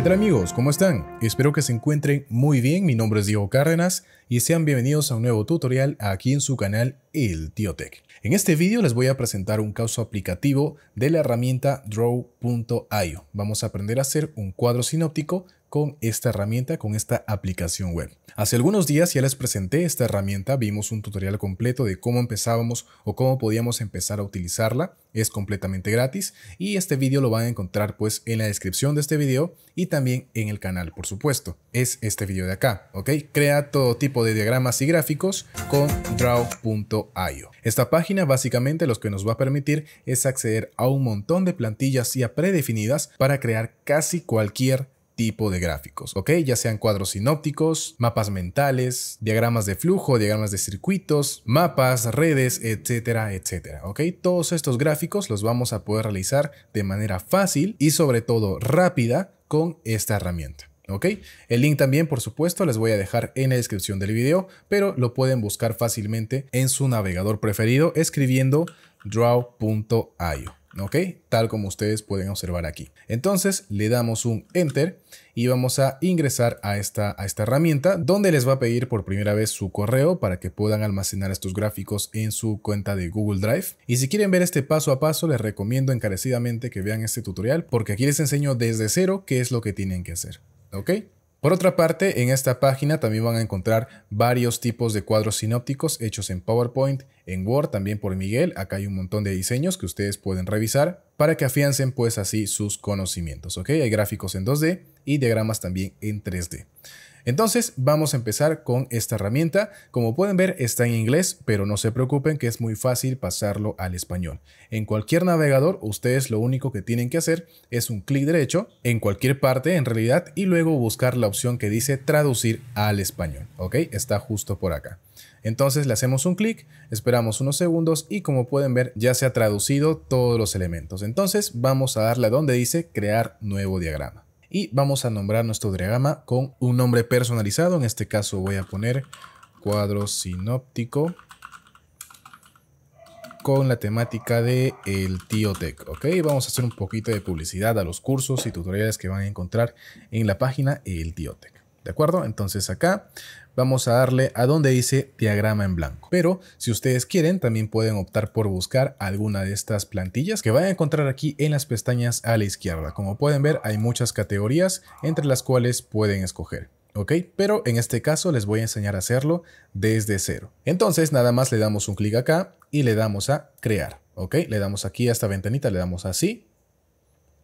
¿Qué tal amigos? ¿Cómo están? Espero que se encuentren muy bien, mi nombre es Diego Cárdenas y sean bienvenidos a un nuevo tutorial aquí en su canal El Tío Tech. En este vídeo les voy a presentar un caso aplicativo de la herramienta Draw.io. Vamos a aprender a hacer un cuadro sinóptico con esta herramienta, con esta aplicación web. Hace algunos días ya les presenté esta herramienta, vimos un tutorial completo de cómo empezábamos o cómo podíamos empezar a utilizarla, es completamente gratis y este vídeo lo van a encontrar pues en la descripción de este vídeo y también en el canal por supuesto. Es este vídeo de acá, ¿ok? Crea todo tipo de diagramas y gráficos con draw.io. Esta página básicamente lo que nos va a permitir es acceder a un montón de plantillas ya predefinidas para crear casi cualquier tipo de gráficos, ¿ok? Ya sean cuadros sinópticos, mapas mentales, diagramas de flujo, diagramas de circuitos, mapas, redes, etcétera, etcétera, ¿ok? Todos estos gráficos los vamos a poder realizar de manera fácil y sobre todo rápida con esta herramienta. ¿ok? El link también, por supuesto, les voy a dejar en la descripción del video, pero lo pueden buscar fácilmente en su navegador preferido escribiendo draw.io. ¿ok? Tal como ustedes pueden observar aquí. Entonces le damos un Enter y vamos a ingresar a esta, a esta herramienta donde les va a pedir por primera vez su correo para que puedan almacenar estos gráficos en su cuenta de Google Drive. Y si quieren ver este paso a paso, les recomiendo encarecidamente que vean este tutorial porque aquí les enseño desde cero qué es lo que tienen que hacer, ¿ok? Por otra parte, en esta página también van a encontrar varios tipos de cuadros sinópticos hechos en PowerPoint, en Word, también por Miguel. Acá hay un montón de diseños que ustedes pueden revisar para que afiancen pues así sus conocimientos. ¿ok? Hay gráficos en 2D y diagramas también en 3D. Entonces vamos a empezar con esta herramienta. Como pueden ver está en inglés, pero no se preocupen que es muy fácil pasarlo al español. En cualquier navegador ustedes lo único que tienen que hacer es un clic derecho en cualquier parte en realidad y luego buscar la opción que dice traducir al español. ¿Ok? Está justo por acá. Entonces le hacemos un clic, esperamos unos segundos y como pueden ver ya se ha traducido todos los elementos. Entonces vamos a darle a donde dice crear nuevo diagrama y vamos a nombrar nuestro diagrama con un nombre personalizado. En este caso voy a poner cuadro sinóptico con la temática de el tío ¿ok? Vamos a hacer un poquito de publicidad a los cursos y tutoriales que van a encontrar en la página el tío ¿de acuerdo? Entonces acá vamos a darle a donde dice diagrama en blanco. Pero si ustedes quieren, también pueden optar por buscar alguna de estas plantillas que van a encontrar aquí en las pestañas a la izquierda. Como pueden ver, hay muchas categorías entre las cuales pueden escoger. ¿ok? Pero en este caso les voy a enseñar a hacerlo desde cero. Entonces nada más le damos un clic acá y le damos a crear, ¿ok? Le damos aquí a esta ventanita, le damos así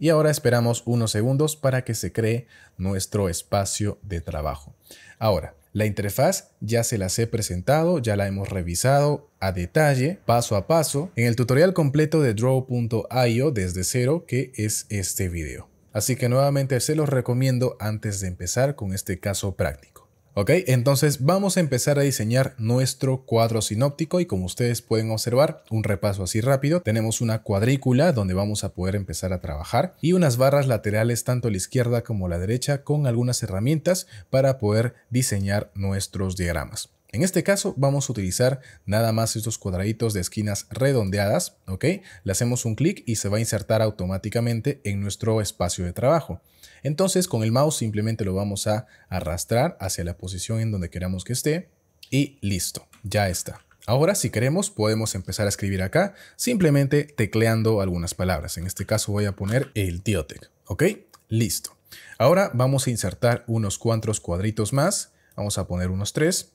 y ahora esperamos unos segundos para que se cree nuestro espacio de trabajo. Ahora, la interfaz ya se las he presentado, ya la hemos revisado a detalle, paso a paso, en el tutorial completo de draw.io desde cero, que es este video. Así que nuevamente se los recomiendo antes de empezar con este caso práctico. Ok, entonces vamos a empezar a diseñar nuestro cuadro sinóptico y como ustedes pueden observar, un repaso así rápido, tenemos una cuadrícula donde vamos a poder empezar a trabajar y unas barras laterales tanto a la izquierda como a la derecha con algunas herramientas para poder diseñar nuestros diagramas. En este caso vamos a utilizar nada más estos cuadraditos de esquinas redondeadas, ¿ok? Le hacemos un clic y se va a insertar automáticamente en nuestro espacio de trabajo. Entonces con el mouse simplemente lo vamos a arrastrar hacia la posición en donde queramos que esté y listo, ya está. Ahora, si queremos, podemos empezar a escribir acá simplemente tecleando algunas palabras. En este caso voy a poner el Tiotec, ¿ok? Listo. Ahora vamos a insertar unos cuantos cuadritos más. Vamos a poner unos tres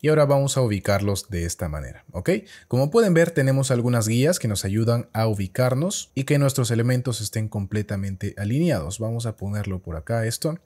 y ahora vamos a ubicarlos de esta manera, ¿ok? Como pueden ver tenemos algunas guías que nos ayudan a ubicarnos y que nuestros elementos estén completamente alineados. Vamos a ponerlo por acá esto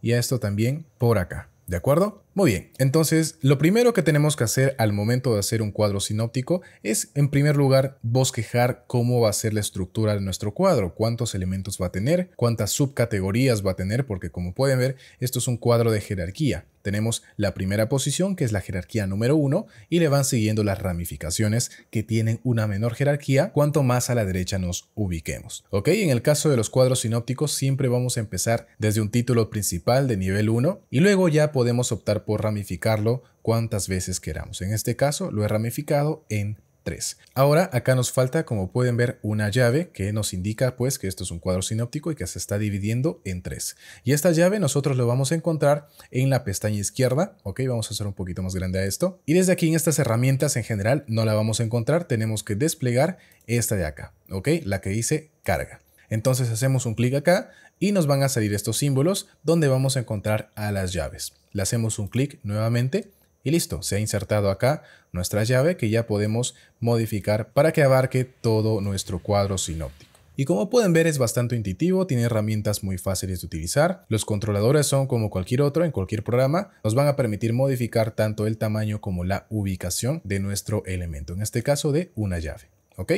y a esto también por acá, ¿de acuerdo? Muy bien, entonces lo primero que tenemos que hacer al momento de hacer un cuadro sinóptico es en primer lugar bosquejar cómo va a ser la estructura de nuestro cuadro, cuántos elementos va a tener, cuántas subcategorías va a tener, porque como pueden ver esto es un cuadro de jerarquía. Tenemos la primera posición que es la jerarquía número uno y le van siguiendo las ramificaciones que tienen una menor jerarquía cuanto más a la derecha nos ubiquemos. Ok, en el caso de los cuadros sinópticos siempre vamos a empezar desde un título principal de nivel 1 y luego ya podemos optar por ramificarlo cuantas veces queramos. En este caso lo he ramificado en 3. Ahora acá nos falta, como pueden ver, una llave que nos indica pues que esto es un cuadro sinóptico y que se está dividiendo en 3. Y esta llave nosotros lo vamos a encontrar en la pestaña izquierda, ok, vamos a hacer un poquito más grande a esto. Y desde aquí en estas herramientas en general no la vamos a encontrar, tenemos que desplegar esta de acá, ok, la que dice carga. Entonces hacemos un clic acá y nos van a salir estos símbolos donde vamos a encontrar a las llaves. Le hacemos un clic nuevamente y listo, se ha insertado acá nuestra llave que ya podemos modificar para que abarque todo nuestro cuadro sinóptico. Y como pueden ver es bastante intuitivo, tiene herramientas muy fáciles de utilizar. Los controladores son como cualquier otro en cualquier programa, nos van a permitir modificar tanto el tamaño como la ubicación de nuestro elemento, en este caso de una llave. ¿Ok?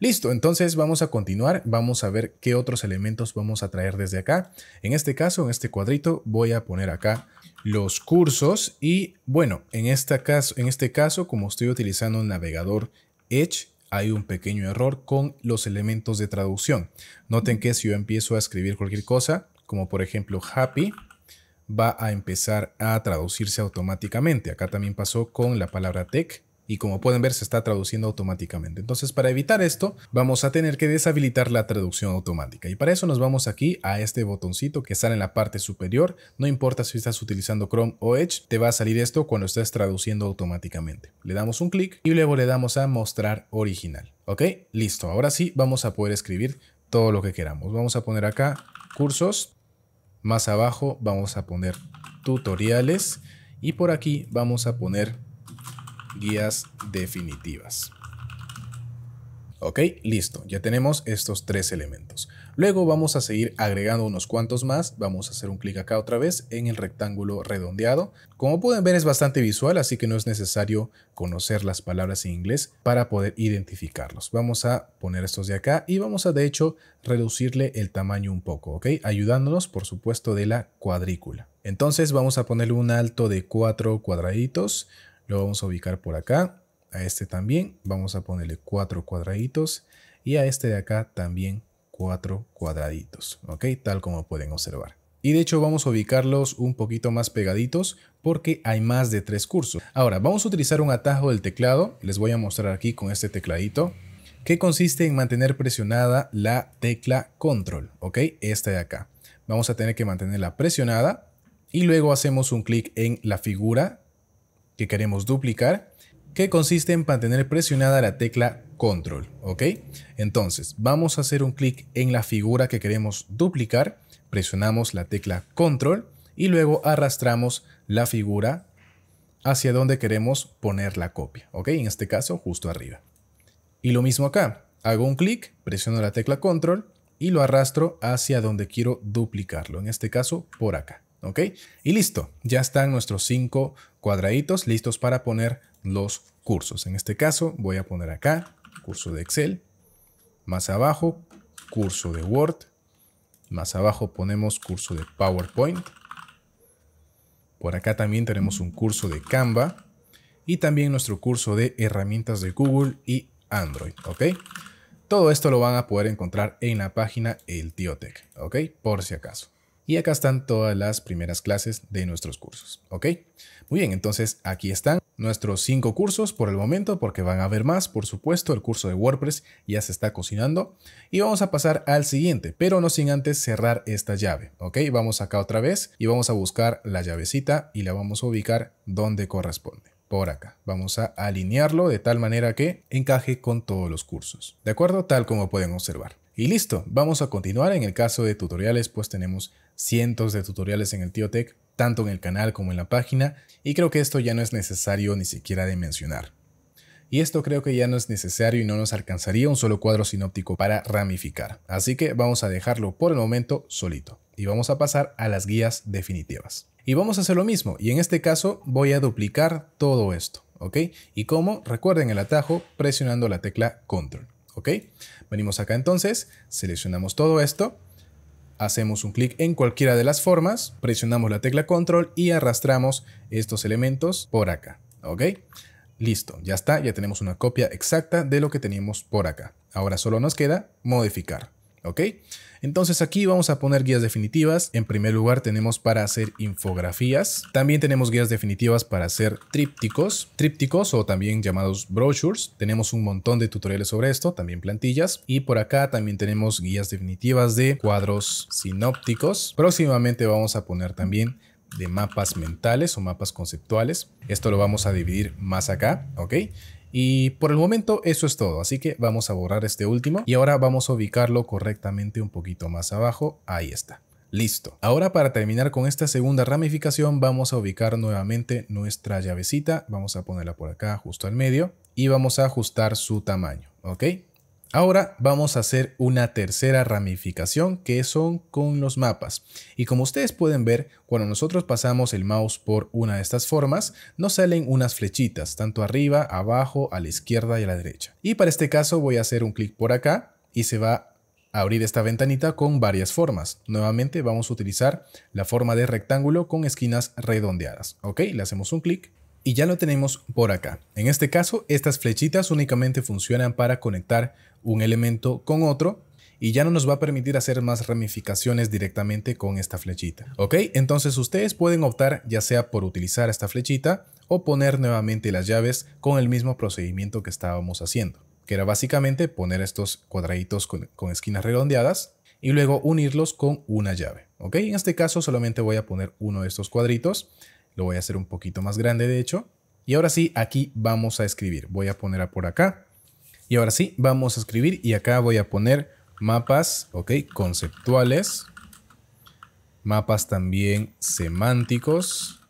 Listo, entonces vamos a continuar, vamos a ver qué otros elementos vamos a traer desde acá. En este caso, en este cuadrito, voy a poner acá los cursos y bueno, en, este caso, en este caso, como estoy utilizando el navegador Edge, hay un pequeño error con los elementos de traducción. Noten que si yo empiezo a escribir cualquier cosa, como por ejemplo happy, va a empezar a traducirse automáticamente. Acá también pasó con la palabra tech y como pueden ver se está traduciendo automáticamente. Entonces para evitar esto vamos a tener que deshabilitar la traducción automática y para eso nos vamos aquí a este botoncito que sale en la parte superior. No importa si estás utilizando Chrome o Edge, te va a salir esto cuando estés traduciendo automáticamente. Le damos un clic y luego le damos a mostrar original. Ok, listo. Ahora sí vamos a poder escribir todo lo que queramos. Vamos a poner acá cursos, más abajo vamos a poner tutoriales y por aquí vamos a poner guías definitivas. Ok, listo, ya tenemos estos tres elementos. Luego vamos a seguir agregando unos cuantos más, vamos a hacer un clic acá otra vez en el rectángulo redondeado. Como pueden ver es bastante visual, así que no es necesario conocer las palabras en inglés para poder identificarlos. Vamos a poner estos de acá y vamos a de hecho reducirle el tamaño un poco, ok, ayudándonos por supuesto de la cuadrícula. Entonces vamos a ponerle un alto de cuatro cuadraditos, lo vamos a ubicar por acá. A este también vamos a ponerle cuatro cuadraditos. Y a este de acá también cuatro cuadraditos. ¿Ok? Tal como pueden observar. Y de hecho vamos a ubicarlos un poquito más pegaditos porque hay más de tres cursos. Ahora vamos a utilizar un atajo del teclado. Les voy a mostrar aquí con este tecladito que consiste en mantener presionada la tecla control, ¿ok? Esta de acá. Vamos a tener que mantenerla presionada y luego hacemos un clic en la figura que queremos duplicar, que consiste en mantener presionada la tecla control, ¿ok? Entonces, vamos a hacer un clic en la figura que queremos duplicar, presionamos la tecla control y luego arrastramos la figura hacia donde queremos poner la copia, ¿ok? En este caso, justo arriba. Y lo mismo acá, hago un clic, presiono la tecla control y lo arrastro hacia donde quiero duplicarlo, en este caso por acá. ¿Ok? Y listo, ya están nuestros cinco cuadraditos listos para poner los cursos. En este caso voy a poner acá curso de Excel, más abajo curso de Word, más abajo ponemos curso de PowerPoint. Por acá también tenemos un curso de Canva y también nuestro curso de herramientas de Google y Android, ¿ok? Todo esto lo van a poder encontrar en la página El Tío ¿ok? Por si acaso. Y acá están todas las primeras clases de nuestros cursos, ¿ok? Muy bien, entonces aquí están nuestros cinco cursos por el momento, porque van a ver más, por supuesto, el curso de WordPress ya se está cocinando. Y vamos a pasar al siguiente, pero no sin antes cerrar esta llave, ¿ok? Vamos acá otra vez y vamos a buscar la llavecita y la vamos a ubicar donde corresponde por acá. Vamos a alinearlo de tal manera que encaje con todos los cursos. ¿De acuerdo? Tal como pueden observar. Y listo, vamos a continuar. En el caso de tutoriales, pues tenemos cientos de tutoriales en el TioTech, tanto en el canal como en la página, y creo que esto ya no es necesario ni siquiera de mencionar. Y esto creo que ya no es necesario y no nos alcanzaría un solo cuadro sinóptico para ramificar. Así que vamos a dejarlo por el momento solito. Y vamos a pasar a las guías definitivas. Y vamos a hacer lo mismo, y en este caso voy a duplicar todo esto, ¿ok? ¿Y cómo? Recuerden el atajo presionando la tecla Control. ¿ok? Venimos acá entonces, seleccionamos todo esto, hacemos un clic en cualquiera de las formas, presionamos la tecla control y arrastramos estos elementos por acá, ¿ok? Listo, ya está, ya tenemos una copia exacta de lo que teníamos por acá. Ahora solo nos queda modificar. ¿ok? Entonces aquí vamos a poner guías definitivas. En primer lugar tenemos para hacer infografías. También tenemos guías definitivas para hacer trípticos. Trípticos o también llamados brochures. Tenemos un montón de tutoriales sobre esto, también plantillas. Y por acá también tenemos guías definitivas de cuadros sinópticos. Próximamente vamos a poner también de mapas mentales o mapas conceptuales. Esto lo vamos a dividir más acá, ¿ok? Y por el momento eso es todo, así que vamos a borrar este último y ahora vamos a ubicarlo correctamente un poquito más abajo, ahí está. Listo. Ahora para terminar con esta segunda ramificación vamos a ubicar nuevamente nuestra llavecita, vamos a ponerla por acá justo al medio y vamos a ajustar su tamaño, ¿ok? Ahora vamos a hacer una tercera ramificación que son con los mapas. Y como ustedes pueden ver, cuando nosotros pasamos el mouse por una de estas formas, nos salen unas flechitas, tanto arriba, abajo, a la izquierda y a la derecha. Y para este caso voy a hacer un clic por acá y se va a abrir esta ventanita con varias formas. Nuevamente vamos a utilizar la forma de rectángulo con esquinas redondeadas. Ok, le hacemos un clic y ya lo tenemos por acá. En este caso, estas flechitas únicamente funcionan para conectar un elemento con otro y ya no nos va a permitir hacer más ramificaciones directamente con esta flechita. ¿Ok? Entonces ustedes pueden optar ya sea por utilizar esta flechita o poner nuevamente las llaves con el mismo procedimiento que estábamos haciendo, que era básicamente poner estos cuadraditos con, esquinas redondeadas y luego unirlos con una llave. ¿Ok? En este caso solamente voy a poner uno de estos cuadritos, lo voy a hacer un poquito más grande de hecho. Y ahora sí, aquí vamos a escribir. Voy a poner por acá y ahora sí, vamos a escribir y acá voy a poner mapas, ok, conceptuales, mapas también semánticos,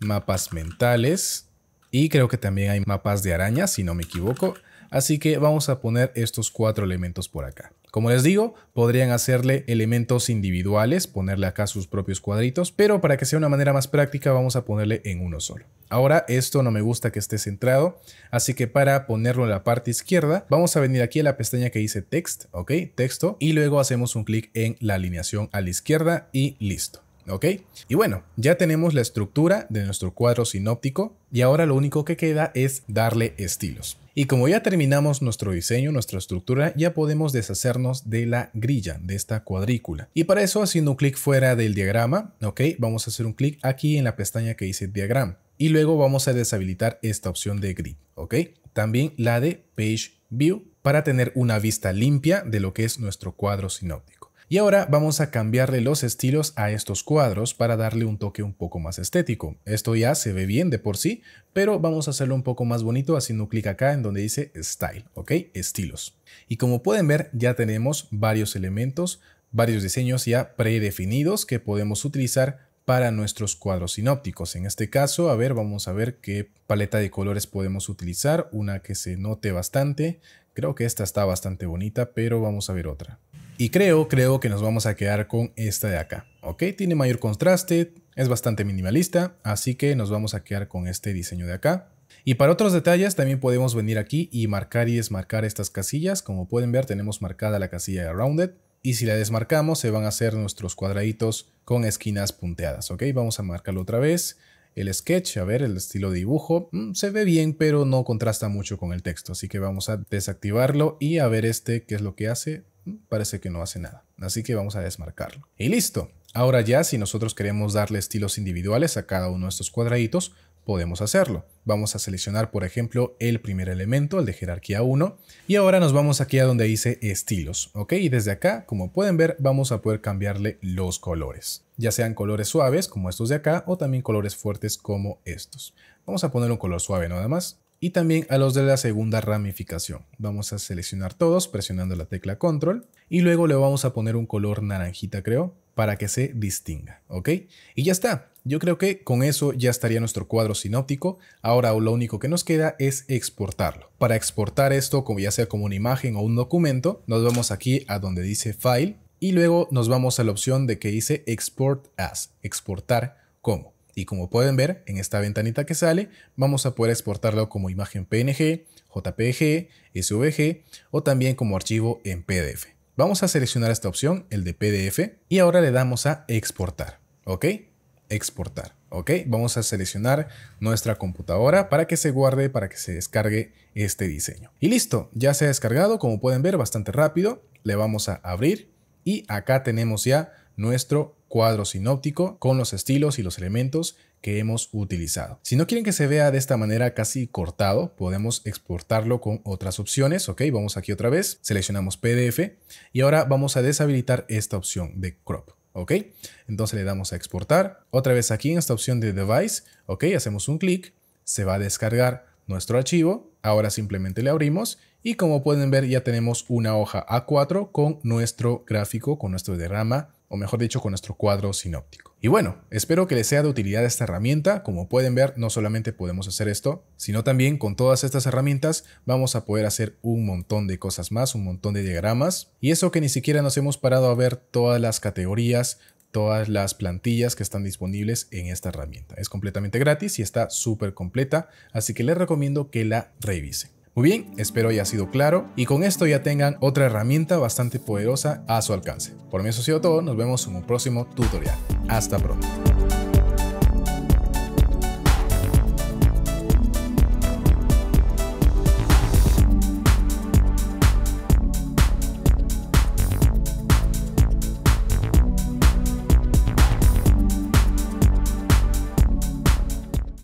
mapas mentales y creo que también hay mapas de araña, si no me equivoco. Así que vamos a poner estos cuatro elementos por acá. Como les digo, podrían hacerle elementos individuales, ponerle acá sus propios cuadritos, pero para que sea una manera más práctica vamos a ponerle en uno solo. Ahora esto no me gusta que esté centrado, así que para ponerlo en la parte izquierda vamos a venir aquí a la pestaña que dice text, ok, texto, y luego hacemos un clic en la alineación a la izquierda y listo. ¿ok? Y bueno, ya tenemos la estructura de nuestro cuadro sinóptico y ahora lo único que queda es darle estilos. Y como ya terminamos nuestro diseño, nuestra estructura, ya podemos deshacernos de la grilla, de esta cuadrícula. Y para eso, haciendo un clic fuera del diagrama, ¿ok? Vamos a hacer un clic aquí en la pestaña que dice diagrama. Y luego vamos a deshabilitar esta opción de grid, ¿ok? También la de Page View para tener una vista limpia de lo que es nuestro cuadro sinóptico. Y ahora vamos a cambiarle los estilos a estos cuadros para darle un toque un poco más estético. Esto ya se ve bien de por sí, pero vamos a hacerlo un poco más bonito haciendo clic acá en donde dice Style, ¿ok? Estilos. Y como pueden ver, ya tenemos varios elementos, varios diseños ya predefinidos que podemos utilizar para nuestros cuadros sinópticos. En este caso, a ver, vamos a ver qué paleta de colores podemos utilizar, una que se note bastante. Creo que esta está bastante bonita, pero vamos a ver otra. Y creo, creo que nos vamos a quedar con esta de acá, ¿ok? Tiene mayor contraste, es bastante minimalista, así que nos vamos a quedar con este diseño de acá. Y para otros detalles también podemos venir aquí y marcar y desmarcar estas casillas. Como pueden ver tenemos marcada la casilla de Rounded y si la desmarcamos se van a hacer nuestros cuadraditos con esquinas punteadas. Ok, vamos a marcarlo otra vez. El sketch, a ver, el estilo de dibujo, mm, se ve bien pero no contrasta mucho con el texto. Así que vamos a desactivarlo y a ver este qué es lo que hace parece que no hace nada. Así que vamos a desmarcarlo. Y listo. Ahora ya, si nosotros queremos darle estilos individuales a cada uno de estos cuadraditos, podemos hacerlo. Vamos a seleccionar, por ejemplo, el primer elemento, el de jerarquía 1, y ahora nos vamos aquí a donde dice estilos, ¿ok? Y desde acá, como pueden ver, vamos a poder cambiarle los colores, ya sean colores suaves, como estos de acá, o también colores fuertes como estos. Vamos a poner un color suave nada más, y también a los de la segunda ramificación. Vamos a seleccionar todos presionando la tecla control y luego le vamos a poner un color naranjita creo para que se distinga, ¿ok? Y ya está. Yo creo que con eso ya estaría nuestro cuadro sinóptico. Ahora lo único que nos queda es exportarlo. Para exportar esto, como ya sea como una imagen o un documento, nos vamos aquí a donde dice File y luego nos vamos a la opción de que dice Export As, exportar como. Y como pueden ver, en esta ventanita que sale, vamos a poder exportarlo como imagen PNG, JPG, SVG o también como archivo en PDF. Vamos a seleccionar esta opción, el de PDF, y ahora le damos a exportar, ¿ok? Exportar, ¿ok? Vamos a seleccionar nuestra computadora para que se guarde, para que se descargue este diseño. Y listo, ya se ha descargado, como pueden ver, bastante rápido. Le vamos a abrir y acá tenemos ya nuestro cuadro sinóptico con los estilos y los elementos que hemos utilizado. Si no quieren que se vea de esta manera casi cortado, podemos exportarlo con otras opciones. Ok, vamos aquí otra vez, seleccionamos PDF y ahora vamos a deshabilitar esta opción de crop. ¿ok? Entonces le damos a exportar. Otra vez aquí en esta opción de device, ¿ok? Hacemos un clic, se va a descargar nuestro archivo. Ahora simplemente le abrimos y como pueden ver ya tenemos una hoja A4 con nuestro gráfico, con nuestro derrama o mejor dicho con nuestro cuadro sinóptico. Y bueno, espero que les sea de utilidad esta herramienta, como pueden ver no solamente podemos hacer esto, sino también con todas estas herramientas vamos a poder hacer un montón de cosas más, un montón de diagramas, y eso que ni siquiera nos hemos parado a ver todas las categorías, todas las plantillas que están disponibles en esta herramienta. Es completamente gratis y está súper completa, así que les recomiendo que la revisen. Muy bien, espero haya sido claro y con esto ya tengan otra herramienta bastante poderosa a su alcance. Por mi eso ha sido todo, nos vemos en un próximo tutorial. Hasta pronto.